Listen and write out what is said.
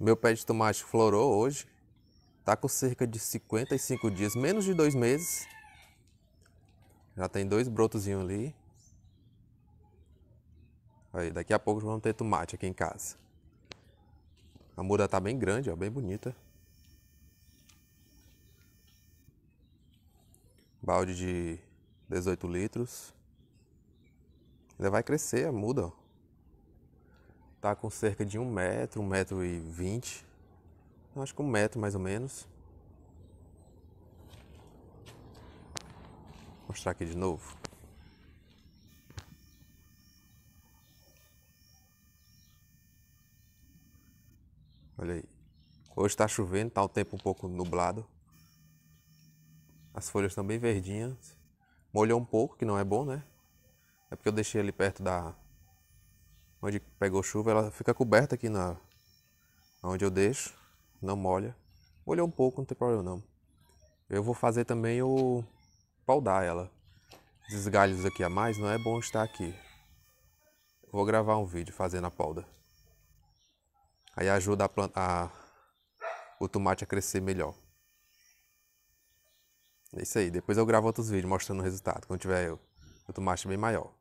Meu pé de tomate florou hoje. Tá com cerca de 55 dias, menos de dois meses. Já tem dois brotozinhos ali. Aí, daqui a pouco vamos ter tomate aqui em casa. A muda tá bem grande, ó, bem bonita. Balde de 18 litros. Ainda vai crescer a muda, ó. Tá com cerca de um metro, um metro e vinte. Acho que um metro mais ou menos. Vou mostrar aqui de novo. Olha aí. Hoje está chovendo, está o tempo um pouco nublado. As folhas estão bem verdinhas. Molhou um pouco, que não é bom, né? É porque eu deixei ali perto da, onde pegou chuva, ela fica coberta aqui na onde eu deixo, não molha. Molhou um pouco, não tem problema não. Eu vou fazer também o paudar ela. galhos aqui a mais, não é bom estar aqui. Vou gravar um vídeo fazendo a polda. Aí ajuda a planta, a, o tomate a crescer melhor. É isso aí. Depois eu gravo outros vídeos mostrando o resultado, quando tiver o tomate bem maior.